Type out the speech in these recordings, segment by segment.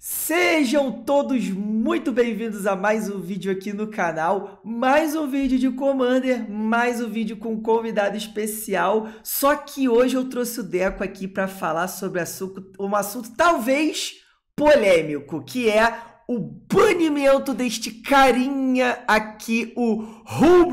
Sejam todos muito bem-vindos a mais um vídeo aqui no canal, mais um vídeo de Commander, mais um vídeo com um convidado especial. Só que hoje eu trouxe o Deco aqui para falar sobre um assunto talvez polêmico, que é o banimento deste carinha aqui, o Hull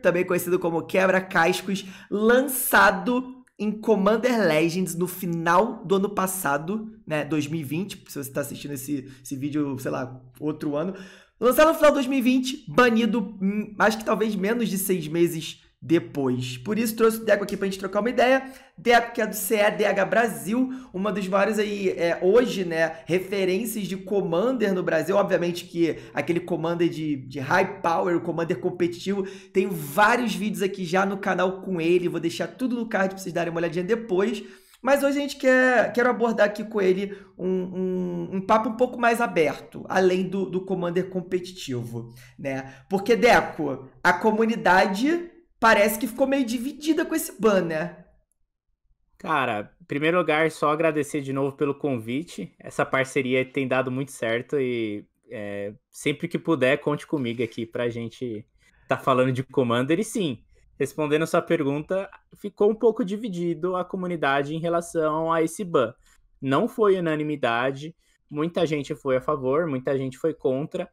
também conhecido como Quebra-Cascos, lançado em Commander Legends no final do ano passado, né, 2020, se você está assistindo esse, esse vídeo, sei lá, outro ano. Lançado no final de 2020, banido, hum, acho que talvez menos de seis meses depois. Por isso, trouxe o Deco aqui para a gente trocar uma ideia. Deco, que é do CEDH Brasil, uma dos maiores aí, é, hoje, né, referências de Commander no Brasil. Obviamente que aquele Commander de, de high power, o Commander competitivo, tem vários vídeos aqui já no canal com ele. Vou deixar tudo no card para vocês darem uma olhadinha depois. Mas hoje a gente quer quero abordar aqui com ele um, um, um, papo um pouco mais aberto, além do, do Commander competitivo, né? Porque, Deco, a comunidade parece que ficou meio dividida com esse ban, né? Cara, em primeiro lugar, só agradecer de novo pelo convite. Essa parceria tem dado muito certo e é, sempre que puder, conte comigo aqui pra gente tá falando de Commander. E sim, respondendo a sua pergunta, ficou um pouco dividido a comunidade em relação a esse ban. Não foi unanimidade, muita gente foi a favor, muita gente foi contra.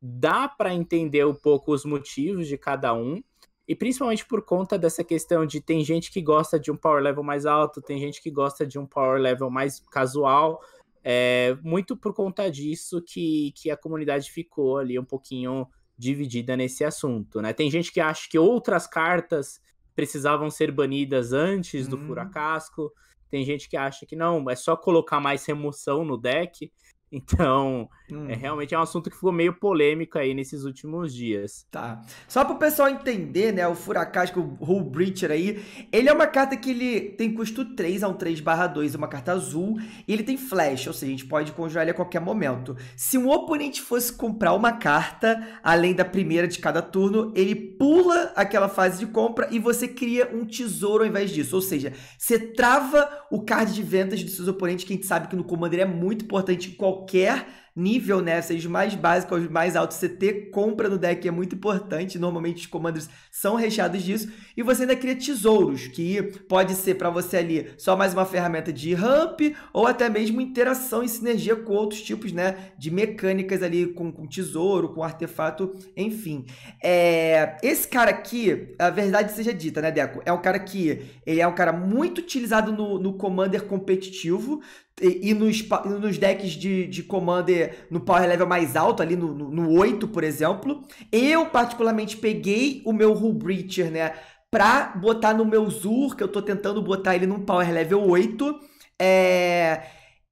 Dá para entender um pouco os motivos de cada um, e principalmente por conta dessa questão de tem gente que gosta de um power level mais alto, tem gente que gosta de um power level mais casual. É, muito por conta disso que, que a comunidade ficou ali um pouquinho dividida nesse assunto, né? Tem gente que acha que outras cartas precisavam ser banidas antes do hum. furacasco. Tem gente que acha que não, é só colocar mais remoção no deck. Então, Hum. É realmente é um assunto que ficou meio polêmico aí nesses últimos dias. Tá. Só para o pessoal entender, né, o Furacasco, o Hull Breacher aí, ele é uma carta que ele tem custo 3, é um 3/2, é uma carta azul, e ele tem flash, ou seja, a gente pode conjurar ele a qualquer momento. Se um oponente fosse comprar uma carta, além da primeira de cada turno, ele pula aquela fase de compra e você cria um tesouro ao invés disso, ou seja, você trava o card de vendas dos seus oponentes, que a gente sabe que no Commander é muito importante em qualquer nível, né? Seja mais básico aos mais altos. Você ter compra no deck é muito importante. Normalmente os commanders são recheados disso. E você ainda cria tesouros, que pode ser para você ali só mais uma ferramenta de ramp ou até mesmo interação e sinergia com outros tipos, né? De mecânicas ali com, com tesouro, com artefato, enfim. É, esse cara aqui, a verdade seja dita, né, Deco? É um cara que ele é um cara muito utilizado no, no Commander competitivo, e, e, nos, nos decks de, de Commander no power level mais alto, ali no, no, no 8, por exemplo. Eu, particularmente, peguei o meu Hull Breacher, né? Pra botar no meu Zur, que eu tô tentando botar ele num power level 8. É...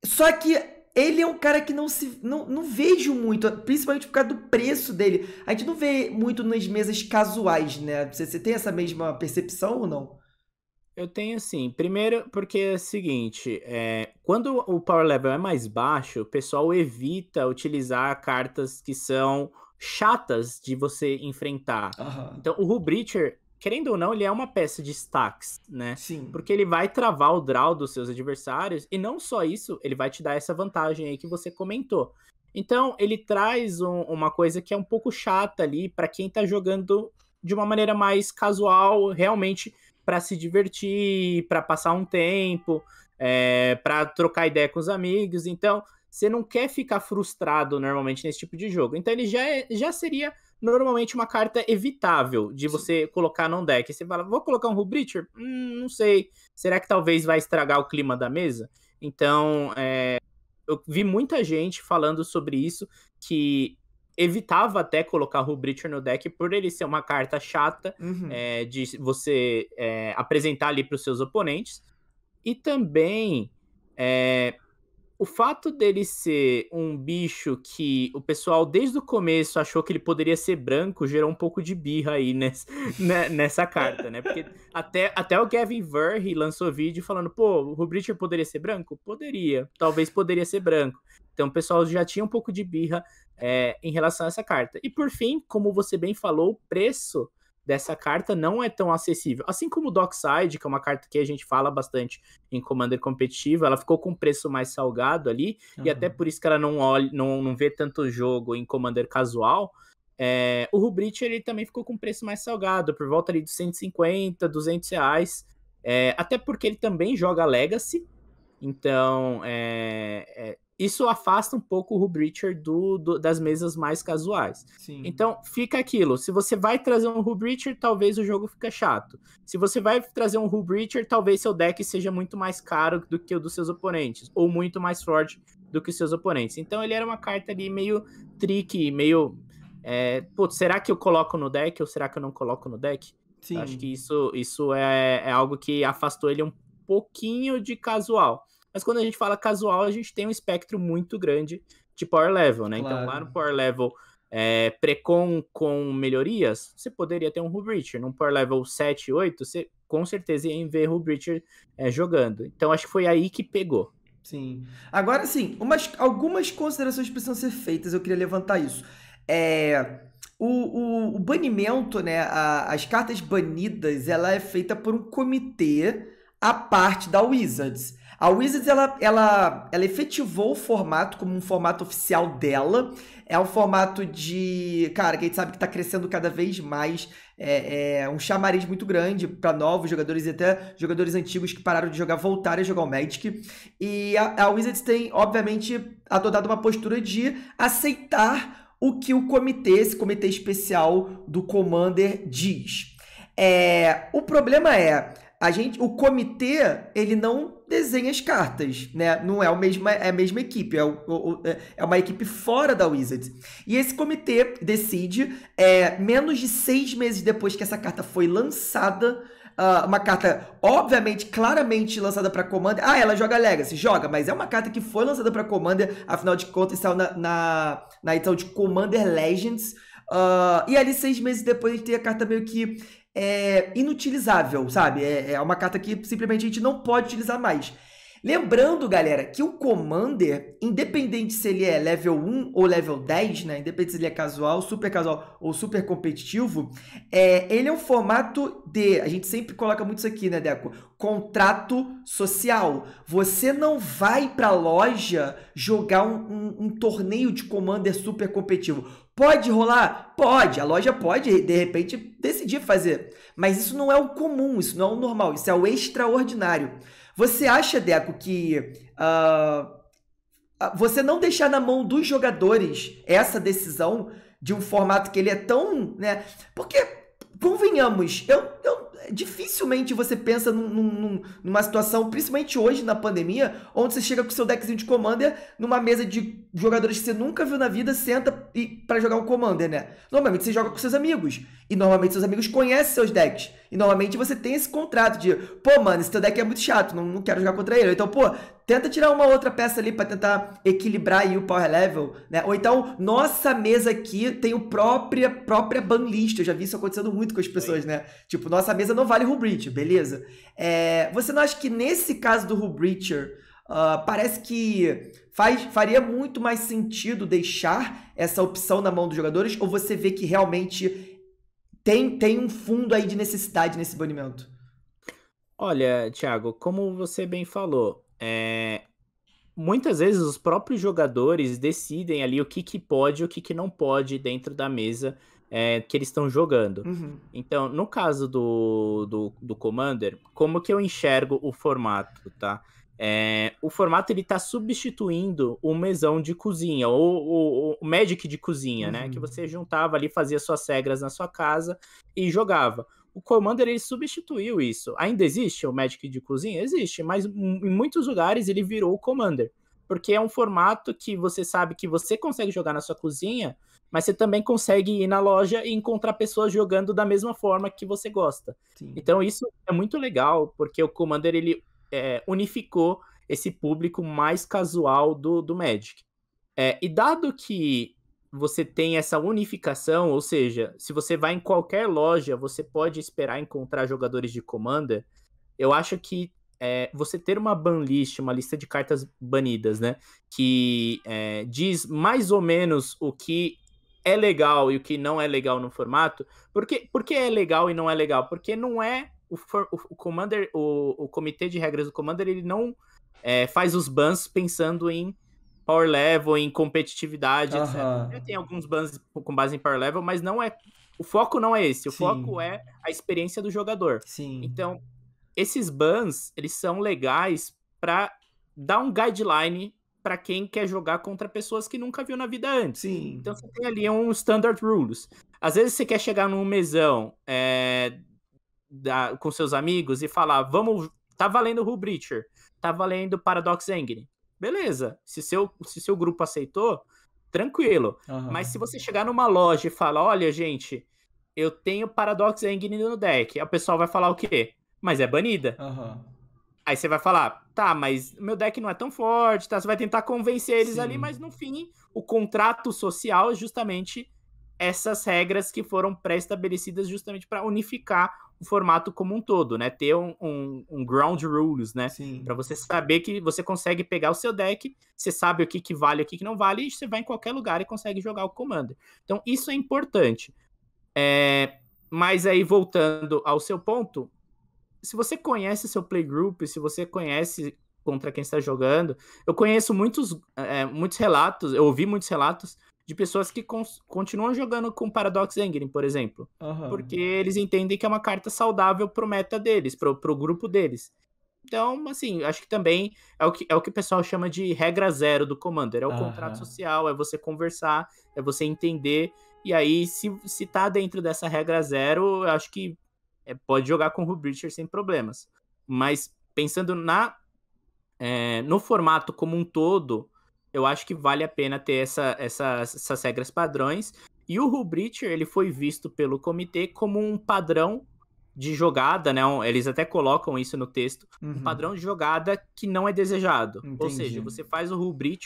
Só que ele é um cara que não se. Não, não vejo muito, principalmente por causa do preço dele. A gente não vê muito nas mesas casuais, né? Você, você tem essa mesma percepção ou não? Eu tenho assim, primeiro porque é o seguinte, é, quando o power level é mais baixo, o pessoal evita utilizar cartas que são chatas de você enfrentar. Uhum. Então o Rubreacher, querendo ou não, ele é uma peça de stacks, né? Sim. Porque ele vai travar o draw dos seus adversários, e não só isso, ele vai te dar essa vantagem aí que você comentou. Então ele traz um, uma coisa que é um pouco chata ali para quem tá jogando de uma maneira mais casual, realmente para se divertir, para passar um tempo, é, eh, para trocar ideia com os amigos. Então, você não quer ficar frustrado normalmente nesse tipo de jogo. Então, ele já, é, já seria normalmente uma carta evitável de você colocar num deck. Você fala, vou colocar um Rubricher? Hum, não sei. Será que talvez vai estragar o clima da mesa? Então, é, eu vi muita gente falando sobre isso, que evitava até colocar o Breacher no deck por ele ser uma carta chata uhum. é, de você é, apresentar ali para os seus oponentes. E também é, o fato dele ser um bicho que o pessoal desde o começo achou que ele poderia ser branco gerou um pouco de birra aí nessa, né, nessa carta, né? Porque até, até o Gavin Verhey lançou vídeo falando: pô, o Breacher poderia ser branco? Poderia, talvez poderia ser branco. Então o pessoal já tinha um pouco de birra é, em relação a essa carta. E por fim, como você bem falou, o preço dessa carta não é tão acessível. Assim como o Dockside, que é uma carta que a gente fala bastante em Commander competitivo, ela ficou com um preço mais salgado ali, uhum. e até por isso que ela não, olha, não, não vê tanto jogo em Commander casual. É, o Rubrich ele também ficou com um preço mais salgado, por volta ali dos 150, 200 reais. É, até porque ele também joga Legacy, então é, isso afasta um pouco o Rubricher do, do, das mesas mais casuais. Sim. Então, fica aquilo. Se você vai trazer um Rubricher, talvez o jogo fica chato. Se você vai trazer um Rubricher, talvez seu deck seja muito mais caro do que o dos seus oponentes, ou muito mais forte do que os seus oponentes. Então, ele era uma carta ali meio tricky, meio. É, será que eu coloco no deck ou será que eu não coloco no deck? Sim. Acho que isso, isso é, é algo que afastou ele um pouquinho de casual. Mas quando a gente fala casual, a gente tem um espectro muito grande de power level, né? Claro. Então lá no power level é, com com melhorias, você poderia ter um Rubreacher. Num power level 7, 8, você com certeza ia ver Rubreacher é, jogando. Então acho que foi aí que pegou. Sim. Agora sim, umas, algumas considerações precisam ser feitas, eu queria levantar isso. É, o, o, o, banimento, né, a, as cartas banidas, ela é feita por um comitê à parte da Wizards. A Wizards ela, ela, ela efetivou o formato como um formato oficial dela. É um formato de. Cara, que a gente sabe que está crescendo cada vez mais. É, é um chamariz muito grande para novos jogadores e até jogadores antigos que pararam de jogar voltarem a jogar o Magic. E a, a Wizards tem, obviamente, adotado uma postura de aceitar o que o comitê, esse comitê especial do Commander, diz. É, o problema é a gente, o comitê, ele não desenha as cartas, né? Não é, o mesmo, é a mesma equipe, é, o, o, é, é uma equipe fora da Wizards. E esse comitê decide, é, menos de seis meses depois que essa carta foi lançada, Uh, uma carta, obviamente, claramente lançada para Commander. Ah, ela joga Legacy, joga, mas é uma carta que foi lançada para Commander, afinal de contas, saiu na, na, na edição de Commander Legends. Uh, e ali, seis meses depois, a gente tem a carta meio que é, inutilizável, sabe? É, é uma carta que simplesmente a gente não pode utilizar mais. Lembrando, galera, que o Commander, independente se ele é level 1 ou level 10, né? Independente se ele é casual, super casual ou super competitivo, é, ele é um formato de. A gente sempre coloca muito isso aqui, né, Deco? Contrato social. Você não vai pra loja jogar um, um, um torneio de Commander super competitivo. Pode rolar? Pode, a loja pode de repente decidir fazer. Mas isso não é o comum, isso não é o normal, isso é o extraordinário. Você acha, Deco, que uh, você não deixar na mão dos jogadores essa decisão de um formato que ele é tão. Né? Porque, convenhamos, eu dificilmente você pensa num, num, numa situação, principalmente hoje na pandemia, onde você chega com seu deckzinho de Commander numa mesa de jogadores que você nunca viu na vida, senta e para jogar um Commander, né? Normalmente você joga com seus amigos. E normalmente seus amigos conhecem seus decks. E normalmente você tem esse contrato de, pô, mano, esse teu deck é muito chato, não, não quero jogar contra ele. Então, pô, Tenta tirar uma outra peça ali para tentar equilibrar aí o power level, né? Ou então, nossa mesa aqui tem o própria própria ban list. Eu já vi isso acontecendo muito com as pessoas, né? Tipo, nossa mesa não vale Rubreach, beleza? É, você não acha que nesse caso do Rubreacher, uh, ah, parece que faz, faria muito mais sentido deixar essa opção na mão dos jogadores? Ou você vê que realmente tem, tem um fundo aí de necessidade nesse banimento? Olha, Thiago, como você bem falou, é, muitas vezes os próprios jogadores decidem ali o que, que pode e o que, que não pode dentro da mesa é, que eles estão jogando. Uhum. Então, no caso do, do, do, Commander, como que eu enxergo o formato, tá? É, o formato ele está substituindo o mesão de cozinha, ou, o Magic de cozinha, uhum. né? Que uhum. você juntava ali, fazia suas regras na sua casa e jogava o Commander ele substituiu isso. Ainda existe o Magic de cozinha? Existe, mas em muitos lugares ele virou o Commander. Porque é um formato que você sabe que você consegue jogar na sua cozinha, mas você também consegue ir na loja e encontrar pessoas jogando da mesma forma que você gosta. Sim. Então isso é muito legal, porque o Commander ele é, unificou esse público mais casual do, do Magic. É, e dado que você tem essa unificação, ou seja, se você vai em qualquer loja, você pode esperar encontrar jogadores de Commander. Eu acho que é, você ter uma banlist, uma lista de cartas banidas, né? Que é, diz mais ou menos o que é legal e o que não é legal no formato. Por que, por que é legal e não é legal? Porque não é o, for, o Commander, o, o, comitê de regras do Commander, ele não é, faz os bans pensando em power level, em competitividade, etc. tem alguns bans com base em power level, mas não é. O foco não é esse. O Sim. foco é a experiência do jogador. Sim. Então, esses bans, eles são legais para dar um guideline para quem quer jogar contra pessoas que nunca viu na vida antes. Sim. Então você tem ali um standard rules. Às vezes você quer chegar num mesão é, da, com seus amigos e falar, vamos, tá valendo o Breacher, tá valendo Paradox Engine beleza. Se seu, se seu grupo aceitou, tranquilo. Uhum. Mas se você chegar numa loja e falar, olha, gente, eu tenho Paradox Engine no deck, o pessoal vai falar o quê? Mas é banida. Uhum. Aí você vai falar, tá, mas meu deck não é tão forte, tá? Você vai tentar convencer eles Sim. ali, mas no fim, o contrato social é justamente essas regras que foram pré-estabelecidas justamente para unificar o formato como um todo, né? Ter um, um, um ground rules, né? Para você saber que você consegue pegar o seu deck, você sabe o que, que vale, o que, que não vale, e você vai em qualquer lugar e consegue jogar o Commander. Então, isso é importante. É... Mas aí, voltando ao seu ponto, se você conhece seu playgroup, se você conhece contra quem está jogando, eu conheço muitos, é, muitos relatos, eu ouvi muitos relatos de pessoas que continuam jogando com Paradox Engine, por exemplo. Uhum. Porque eles entendem que é uma carta saudável pro meta deles, pro, pro grupo deles. Então, assim, acho que também é o que, é o que o pessoal chama de regra zero do Commander. É o uhum. contrato social, é você conversar, é você entender. E aí, se, se tá dentro dessa regra zero, eu acho que é, pode jogar com o sem problemas. Mas pensando na é, no formato como um todo, eu acho que vale a pena ter essa, essas essas regras padrões. E o Rubrich, ele foi visto pelo comitê como um padrão de jogada, né? Eles até colocam isso no texto, uhum. um padrão de jogada que não é desejado. Entendi. Ou seja, você faz o Rule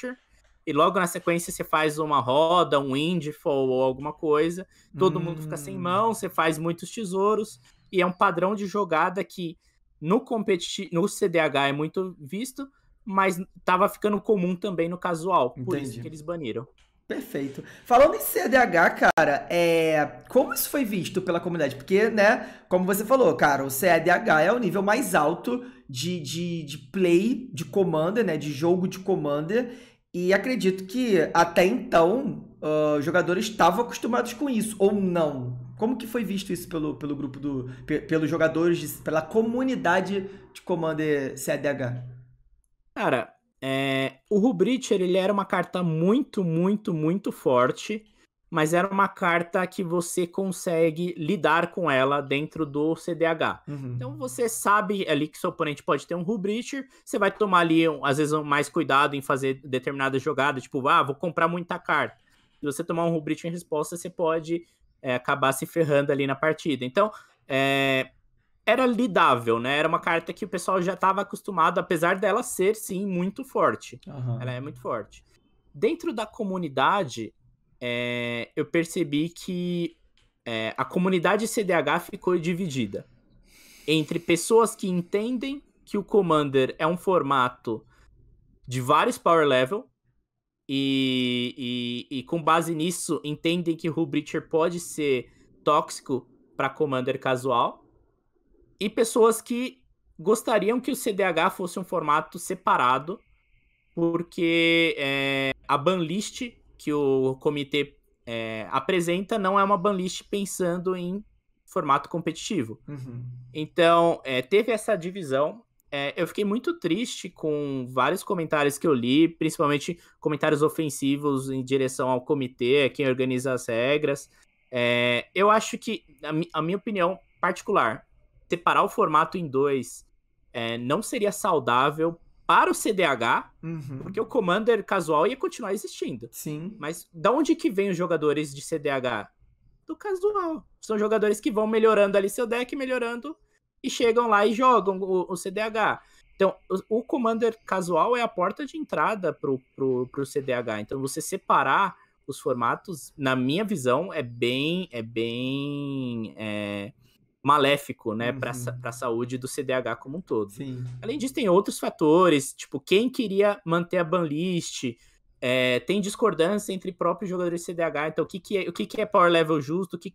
e logo na sequência você faz uma roda, um Indifall ou alguma coisa, todo mundo fica sem hum. mão, você faz muitos tesouros, e é um padrão de jogada que no, competi no CDH é muito visto, mas tava ficando comum também no casual. Por Entendi. isso que eles baniram. Perfeito. Falando em CDH, cara, é... como isso foi visto pela comunidade? Porque, né, como você falou, cara, o CDH é o nível mais alto de, de, de play de Commander, né, de jogo de Commander. E acredito que, até então, uh, jogadores estavam acostumados com isso, ou não. Como que foi visto isso pelo, pelo grupo do... pelos jogadores, pela comunidade de Commander CDH? Cara, é, o Rubricher, ele era uma carta muito, muito, muito forte, mas era uma carta que você consegue lidar com ela dentro do CDH. Uhum. Então você sabe ali que seu oponente pode ter um Rubricher, você vai tomar ali, às vezes, mais cuidado em fazer determinada jogada, tipo, ah, vou comprar muita carta. Se você tomar um Rubricher em resposta, você pode é, acabar se ferrando ali na partida. Então, é, era lidável, né? Era uma carta que o pessoal já estava acostumado, apesar dela ser, sim, muito forte. Uhum. Ela é muito forte. Dentro da comunidade, é, eu percebi que é, a comunidade CDH ficou dividida entre pessoas que entendem que o Commander é um formato de vários power level e, e, e com base nisso entendem que o Breacher pode ser tóxico para Commander casual e pessoas que gostariam que o CDH fosse um formato separado, porque é, a banlist que o comitê é, apresenta não é uma banlist pensando em formato competitivo. Uhum. Então, é, teve essa divisão. É, eu fiquei muito triste com vários comentários que eu li, principalmente comentários ofensivos em direção ao comitê, quem organiza as regras. É, eu acho que, a, mi a minha opinião particular, separar o formato em dois é, não seria saudável para o CDH, uhum. porque o Commander casual ia continuar existindo. Sim. Mas da onde que vem os jogadores de CDH? Do casual. São jogadores que vão melhorando ali seu deck, melhorando, e chegam lá e jogam o, o CDH. Então, o, o, Commander casual é a porta de entrada pro, pro, pro CDH. Então, você separar os formatos, na minha visão, é bem, é bem é, maléfico, né, uhum. para a saúde do CDH como um todo. Sim. Além disso, tem outros fatores, tipo, quem queria manter a banlist, é, tem discordância entre próprios jogadores CDH, então o que, que, é, o que, que é power level justo, que...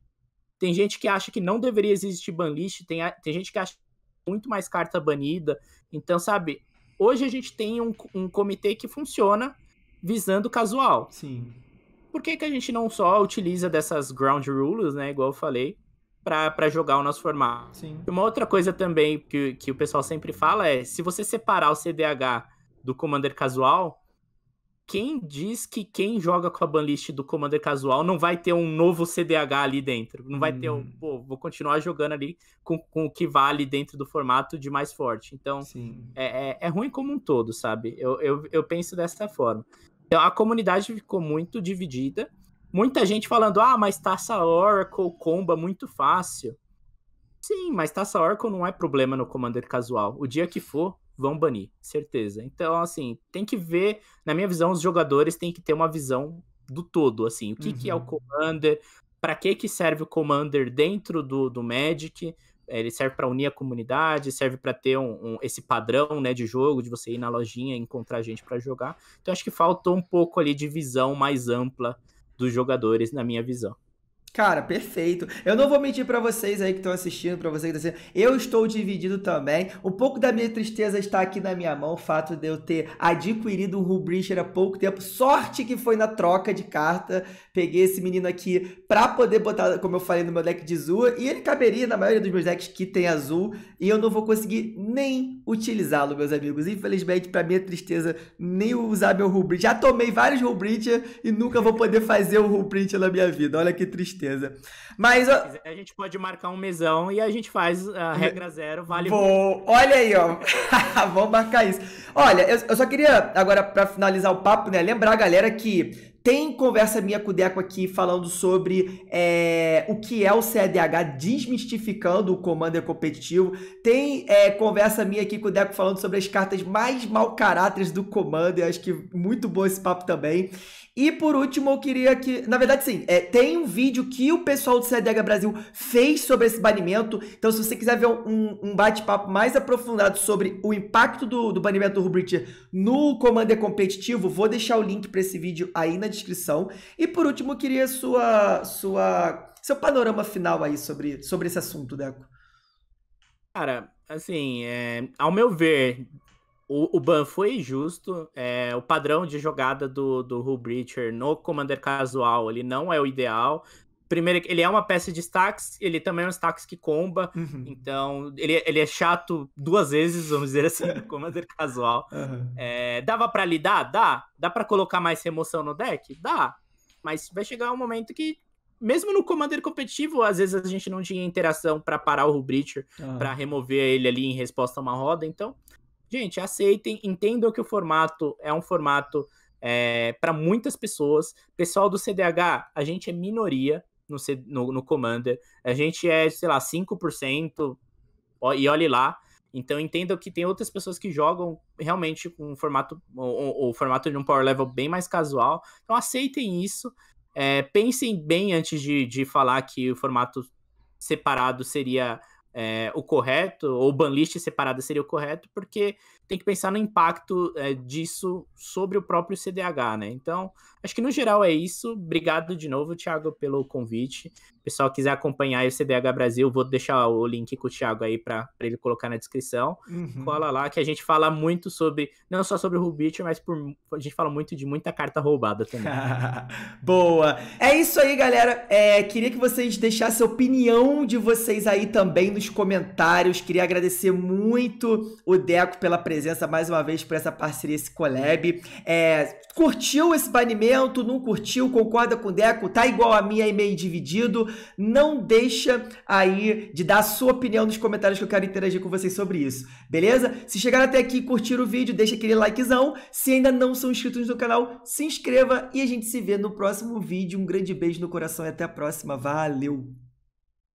tem gente que acha que não deveria existir banlist, tem, tem gente que acha muito mais carta banida, então, sabe, hoje a gente tem um, um comitê que funciona visando casual. Sim. Por que, que a gente não só utiliza dessas ground rules, né, igual eu falei, para jogar o nosso formato. Sim. Uma outra coisa também que, que o pessoal sempre fala é: se você separar o CDH do Commander Casual, quem diz que quem joga com a banlist do Commander Casual não vai ter um novo CDH ali dentro? Não vai hum. ter um. Hum. Pô, vou continuar jogando ali com, com o que vale dentro do formato de mais forte. Então, é, é, é, ruim como um todo, sabe? Eu, eu, eu penso dessa forma. Então, a comunidade ficou muito dividida Muita gente falando, ah, mas taça Oracle comba muito fácil. Sim, mas taça Oracle não é problema no Commander casual. O dia que for, vão banir, certeza. Então, assim, tem que ver, na minha visão, os jogadores têm que ter uma visão do todo, assim, o que, uhum. que é o uhum. Commander, para que que serve o Commander dentro do, do Magic, é, ele serve para unir a comunidade, serve para ter um, um, esse padrão, né, de jogo, de você ir na lojinha e encontrar gente para jogar. Então acho que faltou um pouco ali de visão mais ampla dos jogadores, na minha visão. Cara, perfeito. Eu não vou mentir para vocês aí que estão assistindo, para vocês que estão assistindo. Eu estou dividido também. Um pouco da minha tristeza está aqui na minha mão, o fato de eu ter adquirido um Rubricher há pouco tempo. Sorte que foi na troca de carta. Peguei esse menino aqui para poder botar, como eu falei, no meu deck de Zua. E ele caberia na maioria dos meus decks que tem azul. E eu não vou conseguir nem utilizá-lo, meus amigos. Infelizmente, para minha tristeza, nem usar meu Rubricher. Já tomei vários Rubricher e nunca vou poder fazer um Rubricher na minha vida. Olha que tristeza certeza. Mas. a gente pode marcar um mesão e a gente faz a regra zero, vale muito. olha aí, ó. Vamos marcar isso. Olha, eu, eu só queria, agora, para finalizar o papo, né? Lembrar a galera que tem conversa minha com o Deco aqui falando sobre é, o que é o CDH, desmistificando o Commander competitivo. Tem é, conversa minha aqui com o Deco falando sobre as cartas mais mal caráteres do Commander. Acho que muito bom esse papo também. E por último, eu queria que. Na verdade, sim, é, tem um vídeo que o pessoal do CDH Brasil fez sobre esse banimento. Então, se você quiser ver um, um bate-papo mais aprofundado sobre o impacto do, do banimento do Rubric no Commander competitivo, vou deixar o link para esse vídeo aí na descrição. E por último, eu queria sua, sua, seu panorama final aí sobre, sobre esse assunto, Deco. Cara, assim, é, ao meu ver, o, o ban foi justo. É, o padrão de jogada do, do Hull Breacher no Commander Casual ele não é o ideal primeiro, ele é uma peça de stacks, ele também é um stacks que comba, uhum. então ele, ele é chato duas vezes, vamos dizer assim, no Commander casual. Uhum. É, dava para lidar? Dá. Dá para colocar mais remoção no deck? Dá. Mas vai chegar um momento que, mesmo no Commander competitivo, às vezes a gente não tinha interação para parar o Rubreacher, uhum. para remover ele ali em resposta a uma roda, então... Gente, aceitem, entendam que o formato é um formato é, para muitas pessoas. Pessoal do CDH, a gente é minoria, no, no, no Commander. A gente é, sei lá, 5%, e olhe lá. Então entenda que tem outras pessoas que jogam realmente com um formato, o, formato de um power level bem mais casual. Então aceitem isso. É, pensem bem antes de, de falar que o formato separado seria é, o correto, ou banlist separada seria o correto, porque tem que pensar no impacto é, disso sobre o próprio CDH, né? Então, acho que no geral é isso. Obrigado de novo, Thiago, pelo convite. O pessoal quiser acompanhar o CDH Brasil, vou deixar o link com o Thiago aí para ele colocar na descrição. Uhum. Cola lá que a gente fala muito sobre, não só sobre o Rubit, mas por, a gente fala muito de muita carta roubada também. Boa! É isso aí, galera. É, queria que vocês deixassem a opinião de vocês aí também nos comentários. Queria agradecer muito o Deco pela presença presença mais uma vez por essa parceria, esse collab. É, curtiu esse banimento? Não curtiu? Concorda com o Deco? Tá igual a minha aí meio dividido? Não deixa aí de dar a sua opinião nos comentários que eu quero interagir com vocês sobre isso, beleza? Se chegaram até aqui e curtiram o vídeo, deixa aquele likezão. Se ainda não são inscritos no canal, se inscreva e a gente se vê no próximo vídeo. Um grande beijo no coração e até a próxima. Valeu!